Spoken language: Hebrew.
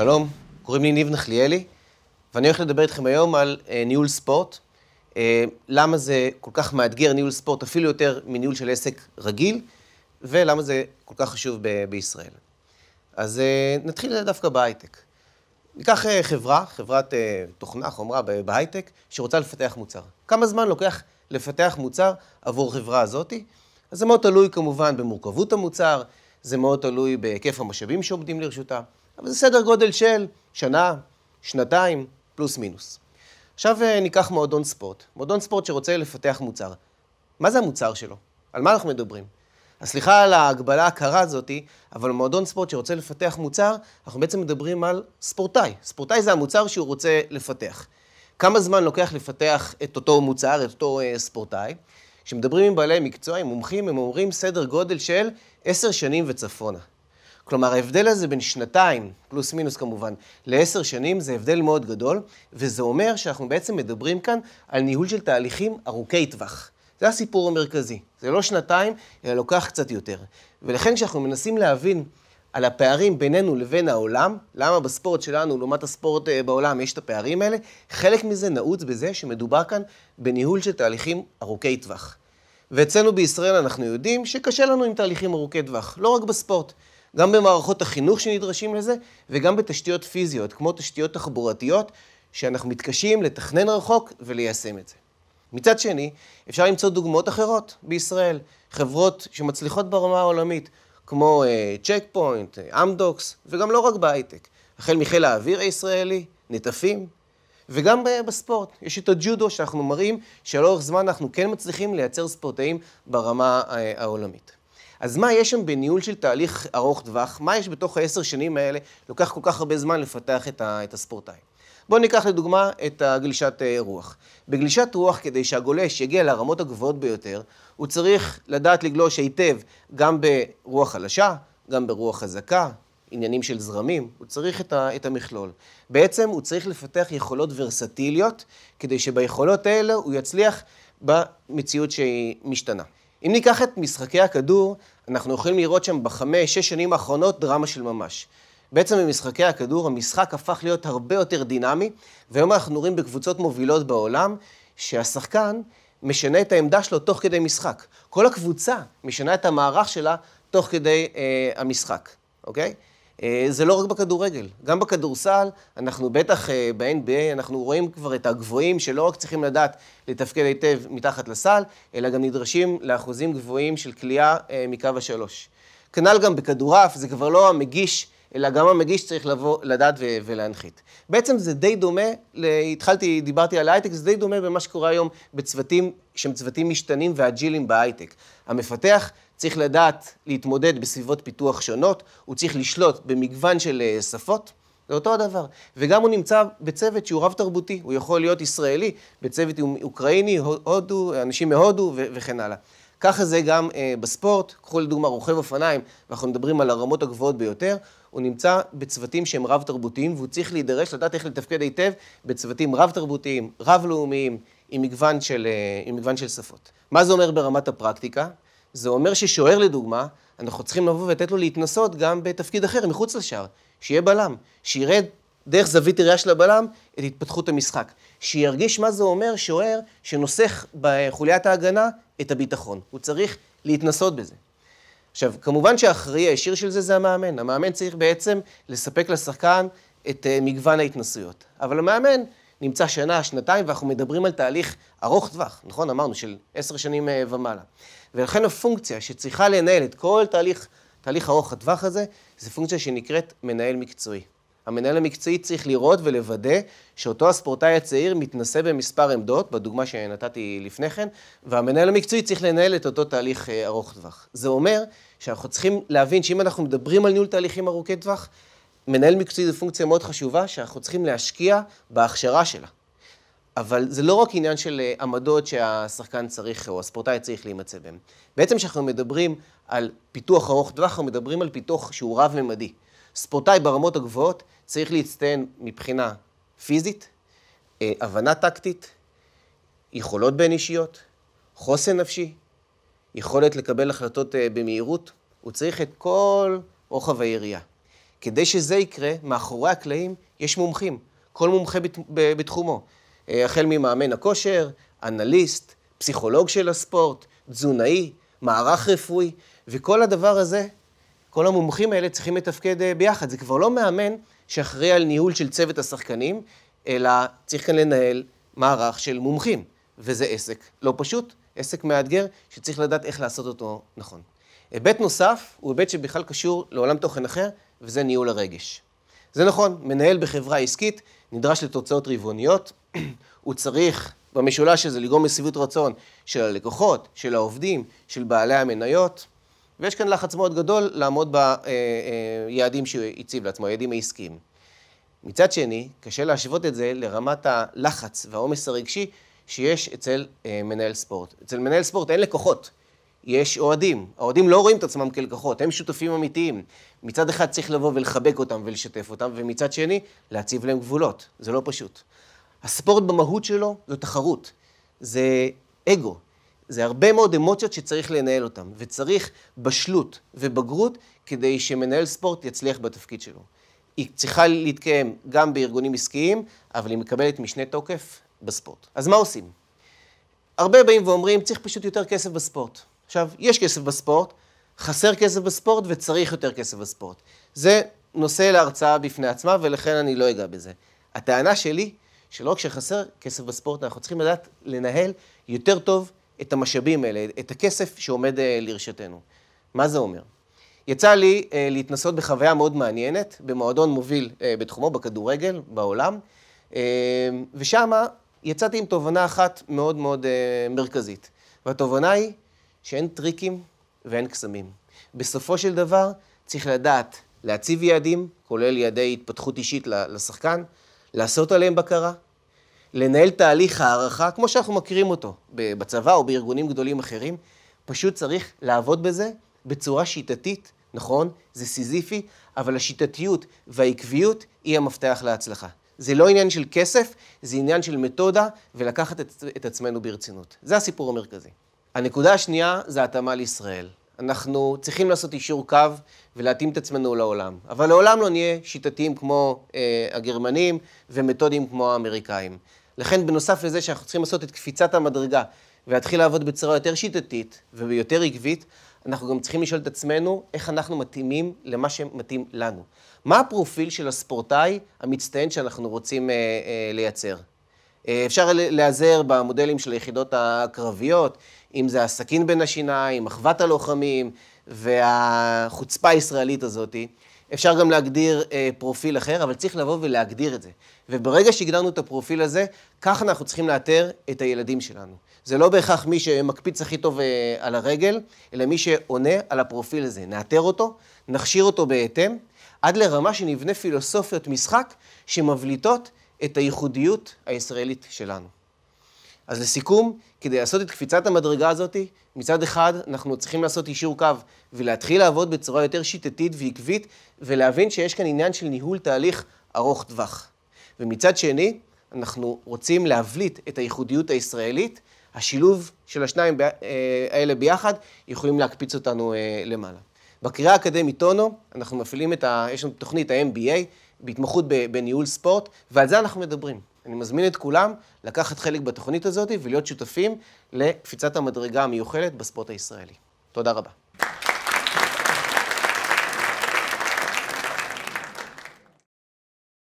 שלום, קוראים לי ניב נחליאלי, ואני הולך לדבר איתכם היום על אה, ניהול ספורט. אה, למה זה כל כך מאתגר ניהול ספורט, אפילו יותר מניהול של עסק רגיל, ולמה זה כל כך חשוב ב- בישראל. אז אה, נתחיל דווקא בהייטק. ניקח אה, חברה, חברת אה, תוכנה, חומרה בהייטק, שרוצה לפתח מוצר. כמה זמן לוקח לפתח מוצר עבור חברה הזאתי? אז זה מאוד תלוי כמובן במורכבות המוצר, זה מאוד תלוי בהיקף המשאבים שעומדים לרשותה. אבל זה סדר גודל של שנה, שנתיים, פלוס מינוס. עכשיו אה, ניקח מועדון ספורט, מועדון ספורט שרוצה לפתח מוצר. מה זה המוצר שלו? על מה אנחנו מדברים? אז סליחה על ההגבלה הקרה הזאתי, אבל מועדון ספורט שרוצה לפתח מוצר, אנחנו בעצם מדברים על ספורטאי. ספורטאי זה המוצר שהוא רוצה לפתח. כמה זמן לוקח לפתח את אותו מוצר, את אותו אה, ספורטאי? כשמדברים עם בעלי מקצוע, עם מומחים, הם אומרים סדר גודל של עשר שנים וצפונה. כלומר, ההבדל הזה בין שנתיים, פלוס מינוס כמובן, לעשר שנים, זה הבדל מאוד גדול, וזה אומר שאנחנו בעצם מדברים כאן על ניהול של תהליכים ארוכי טווח. זה הסיפור המרכזי. זה לא שנתיים, אלא לוקח קצת יותר. ולכן כשאנחנו מנסים להבין על הפערים בינינו לבין העולם, למה בספורט שלנו, לעומת הספורט אה, בעולם, יש את הפערים האלה, חלק מזה נעוץ בזה שמדובר כאן בניהול של תהליכים ארוכי טווח. ואצלנו בישראל אנחנו יודעים שקשה לנו עם תהליכים ארוכי טווח, לא רק בספורט. גם במערכות החינוך שנדרשים לזה, וגם בתשתיות פיזיות, כמו תשתיות תחבורתיות, שאנחנו מתקשים לתכנן רחוק וליישם את זה. מצד שני, אפשר למצוא דוגמאות אחרות בישראל, חברות שמצליחות ברמה העולמית, כמו צ'ק פוינט, אמדוקס, וגם לא רק בהייטק, החל מחיל האוויר הישראלי, נטפים, וגם אה, בספורט. יש את הג'ודו שאנחנו מראים שלאורך זמן אנחנו כן מצליחים לייצר ספורטאים ברמה אה, העולמית. אז מה יש שם בניהול של תהליך ארוך טווח? מה יש בתוך העשר שנים האלה? לוקח כל כך הרבה זמן לפתח את, ה, את הספורטאי. בואו ניקח לדוגמה את הגלישת אה, רוח. בגלישת רוח, כדי שהגולש יגיע לרמות הגבוהות ביותר, הוא צריך לדעת לגלוש היטב גם ברוח חלשה, גם ברוח חזקה, עניינים של זרמים, הוא צריך את, ה, את המכלול. בעצם הוא צריך לפתח יכולות ורסטיליות, כדי שביכולות האלה הוא יצליח במציאות שהיא משתנה. אם ניקח את משחקי הכדור, אנחנו יכולים לראות שם בחמש, שש שנים האחרונות דרמה של ממש. בעצם במשחקי הכדור המשחק הפך להיות הרבה יותר דינמי, והיום אנחנו רואים בקבוצות מובילות בעולם שהשחקן משנה את העמדה שלו תוך כדי משחק. כל הקבוצה משנה את המערך שלה תוך כדי אה, המשחק, אוקיי? אה, זה לא רק בכדורגל, גם בכדורסל, אנחנו בטח אה, ב-NBA, אנחנו רואים כבר את הגבוהים שלא רק צריכים לדעת לתפקד היטב מתחת לסל, אלא גם נדרשים לאחוזים גבוהים של כליאה מקו השלוש. כנ"ל גם בכדורעף, זה כבר לא המגיש, אלא גם המגיש צריך לבוא, לדעת ו- ולהנחית. בעצם זה די דומה, התחלתי, דיברתי על הייטק, זה די דומה במה שקורה היום בצוותים שהם צוותים משתנים ואג'ילים בהייטק. המפתח צריך לדעת להתמודד בסביבות פיתוח שונות, הוא צריך לשלוט במגוון של אה, שפות. זה אותו הדבר. וגם הוא נמצא בצוות שהוא רב-תרבותי, הוא יכול להיות ישראלי, בצוות אוקראיני, הודו, אנשים מהודו וכן הלאה. ככה זה גם אה, בספורט, קחו לדוגמה רוכב אופניים, ואנחנו מדברים על הרמות הגבוהות ביותר, הוא נמצא בצוותים שהם רב-תרבותיים, והוא צריך להידרש לדעת איך לתפקד היטב בצוותים רב-תרבותיים, רב-לאומיים, עם מגוון, של, אה, עם מגוון של שפות. מה זה אומר ברמת הפרקטיקה? זה אומר ששוער לדוגמה, אנחנו צריכים לבוא ולתת לו להתנסות גם בתפקיד אחר מחוץ לשער, שיהיה בלם, שיראה דרך זווית הראייה של הבלם את התפתחות המשחק, שירגיש מה זה אומר שוער שנוסך בחוליית ההגנה את הביטחון, הוא צריך להתנסות בזה. עכשיו, כמובן שהאחראי הישיר של זה זה המאמן, המאמן צריך בעצם לספק לשחקן את אה, מגוון ההתנסויות, אבל המאמן נמצא שנה, שנתיים, ואנחנו מדברים על תהליך ארוך טווח, נכון? אמרנו, של עשר שנים אה, ומעלה. ולכן הפונקציה שצריכה לנהל את כל תהליך, תהליך ארוך הטווח הזה, זו פונקציה שנקראת מנהל מקצועי. המנהל המקצועי צריך לראות ולוודא שאותו הספורטאי הצעיר מתנסה במספר עמדות, בדוגמה שנתתי לפני כן, והמנהל המקצועי צריך לנהל את אותו תהליך אה, ארוך טווח. זה אומר שאנחנו צריכים להבין שאם אנחנו מדברים על ניהול תהליכים ארוכי טווח, מנהל מקצועי זו פונקציה מאוד חשובה שאנחנו צריכים להשקיע בהכשרה שלה. אבל זה לא רק עניין של אה, עמדות שהשחקן צריך או הספורטאי צריך להימצא בהן. בעצם כשאנחנו מדברים על פיתוח ארוך טווח, אנחנו מדברים על פיתוח שהוא רב-ממדי. ספורטאי ברמות הגבוהות צריך להצטיין מבחינה פיזית, אה, הבנה טקטית, יכולות בין אישיות, חוסן נפשי, יכולת לקבל החלטות אה, במהירות. הוא צריך את כל רוחב היריעה. כדי שזה יקרה, מאחורי הקלעים יש מומחים, כל מומחה בת, ב, בתחומו. אה, החל ממאמן הכושר, אנליסט, פסיכולוג של הספורט, תזונאי, מערך רפואי, וכל הדבר הזה, כל המומחים האלה צריכים לתפקד אה, ביחד. זה כבר לא מאמן שאחראי על ניהול של צוות השחקנים, אלא צריך כאן לנהל מערך של מומחים. וזה עסק לא פשוט, עסק מאתגר, שצריך לדעת איך לעשות אותו נכון. היבט נוסף הוא היבט שבכלל קשור לעולם תוכן אחר, וזה ניהול הרגש. זה נכון, מנהל בחברה עסקית נדרש לתוצאות רבעוניות, הוא צריך במשולש הזה לגרום לסביבות רצון של הלקוחות, של העובדים, של בעלי המניות, ויש כאן לחץ מאוד גדול לעמוד ביעדים שהוא הציב לעצמו, היעדים העסקיים. מצד שני, קשה להשוות את זה לרמת הלחץ והעומס הרגשי שיש אצל אה, מנהל ספורט. אצל מנהל ספורט אין לקוחות, יש אוהדים. האוהדים לא רואים את עצמם כלקוחות, הם שותפים אמיתיים. מצד אחד צריך לבוא ולחבק אותם ולשתף אותם, ומצד שני, להציב להם גבולות. זה לא פשוט. הספורט במהות שלו זו תחרות. זה אגו. זה הרבה מאוד אמוציות שצריך לנהל אותן, וצריך בשלות ובגרות כדי שמנהל ספורט יצליח בתפקיד שלו. היא צריכה להתקיים גם בארגונים עסקיים, אבל היא מקבלת משנה תוקף בספורט. אז מה עושים? הרבה באים ואומרים, צריך פשוט יותר כסף בספורט. עכשיו, יש כסף בספורט, חסר כסף בספורט וצריך יותר כסף בספורט. זה נושא להרצאה בפני עצמה, ולכן אני לא אגע בזה. הטענה שלי, שלא רק שחסר כסף בספורט, אנחנו צריכים לדעת לנהל יותר טוב את המשאבים האלה, את הכסף שעומד אה, לרשתנו. מה זה אומר? יצא לי אה, להתנסות בחוויה מאוד מעניינת, במועדון מוביל אה, בתחומו, בכדורגל, בעולם, אה, ושם יצאתי עם תובנה אחת מאוד מאוד אה, מרכזית. והתובנה היא שאין טריקים ואין קסמים. בסופו של דבר, צריך לדעת להציב יעדים, כולל יעדי התפתחות אישית לשחקן, לעשות עליהם בקרה, לנהל תהליך הערכה, כמו שאנחנו מכירים אותו בצבא או בארגונים גדולים אחרים, פשוט צריך לעבוד בזה בצורה שיטתית, נכון? זה סיזיפי, אבל השיטתיות והעקביות היא המפתח להצלחה. זה לא עניין של כסף, זה עניין של מתודה ולקחת את, את עצמנו ברצינות. זה הסיפור המרכזי. הנקודה השנייה זה התאמה לישראל. אנחנו צריכים לעשות אישור קו ולהתאים את עצמנו לעולם. אבל לעולם לא נהיה שיטתיים כמו אה, הגרמנים ומתודיים כמו האמריקאים. לכן, בנוסף לזה שאנחנו צריכים לעשות את קפיצת המדרגה ולהתחיל לעבוד בצורה יותר שיטתית ויותר עקבית, אנחנו גם צריכים לשאול את עצמנו איך אנחנו מתאימים למה שמתאים לנו. מה הפרופיל של הספורטאי המצטיין שאנחנו רוצים אה, אה, לייצר? אה, אפשר להיעזר במודלים של היחידות הקרביות, אם זה הסכין בין השיניים, אחוות הלוחמים והחוצפה הישראלית הזאת, אפשר גם להגדיר אה, פרופיל אחר, אבל צריך לבוא ולהגדיר את זה. וברגע שהגדרנו את הפרופיל הזה, כך אנחנו צריכים לאתר את הילדים שלנו. זה לא בהכרח מי שמקפיץ הכי טוב אה, על הרגל, אלא מי שעונה על הפרופיל הזה. נאתר אותו, נכשיר אותו בהתאם, עד לרמה שנבנה פילוסופיות משחק שמבליטות את הייחודיות הישראלית שלנו. אז לסיכום, כדי לעשות את קפיצת המדרגה הזאת, מצד אחד אנחנו צריכים לעשות אישור קו ולהתחיל לעבוד בצורה יותר שיטתית ועקבית, ולהבין שיש כאן עניין של ניהול תהליך ארוך טווח. ומצד שני, אנחנו רוצים להבליט את הייחודיות הישראלית, השילוב של השניים אה, האלה ביחד יכולים להקפיץ אותנו אה, למעלה. בקריאה האקדמית טונו, אנחנו מפעילים את ה... יש לנו תוכנית ה-MBA בהתמחות בניהול ספורט, ועל זה אנחנו מדברים. אני מזמין את כולם לקחת חלק בתוכנית הזאת ולהיות שותפים לקפיצת המדרגה המיוחלת בספורט הישראלי. תודה רבה.